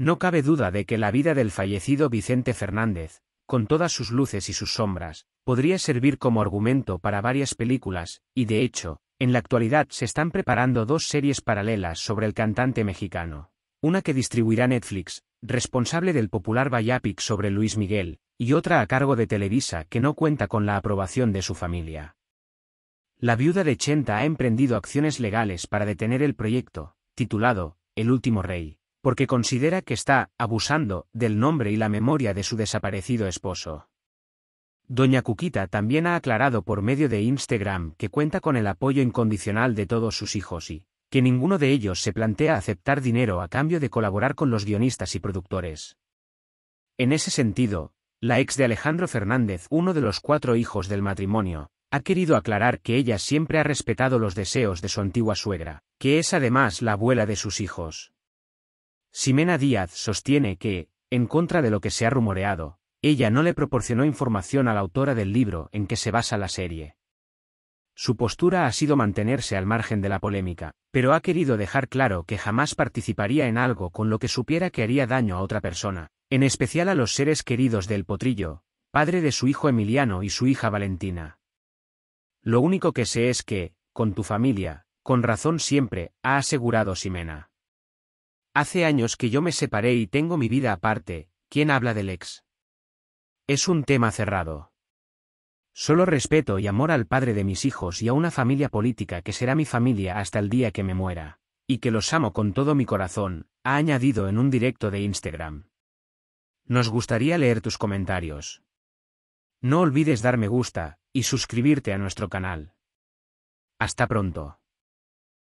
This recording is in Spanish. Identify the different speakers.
Speaker 1: No cabe duda de que la vida del fallecido Vicente Fernández, con todas sus luces y sus sombras, podría servir como argumento para varias películas, y de hecho, en la actualidad se están preparando dos series paralelas sobre el cantante mexicano. Una que distribuirá Netflix, responsable del popular Vallapic sobre Luis Miguel, y otra a cargo de Televisa que no cuenta con la aprobación de su familia. La viuda de Chenta ha emprendido acciones legales para detener el proyecto, titulado El último rey porque considera que está abusando del nombre y la memoria de su desaparecido esposo. Doña Cuquita también ha aclarado por medio de Instagram que cuenta con el apoyo incondicional de todos sus hijos y que ninguno de ellos se plantea aceptar dinero a cambio de colaborar con los guionistas y productores. En ese sentido, la ex de Alejandro Fernández, uno de los cuatro hijos del matrimonio, ha querido aclarar que ella siempre ha respetado los deseos de su antigua suegra, que es además la abuela de sus hijos. Ximena Díaz sostiene que, en contra de lo que se ha rumoreado, ella no le proporcionó información a la autora del libro en que se basa la serie. Su postura ha sido mantenerse al margen de la polémica, pero ha querido dejar claro que jamás participaría en algo con lo que supiera que haría daño a otra persona, en especial a los seres queridos del potrillo, padre de su hijo Emiliano y su hija Valentina. Lo único que sé es que, con tu familia, con razón siempre, ha asegurado Ximena. Hace años que yo me separé y tengo mi vida aparte, ¿quién habla del ex? Es un tema cerrado. Solo respeto y amor al padre de mis hijos y a una familia política que será mi familia hasta el día que me muera, y que los amo con todo mi corazón, ha añadido en un directo de Instagram. Nos gustaría leer tus comentarios. No olvides dar me gusta y suscribirte a nuestro canal. Hasta pronto.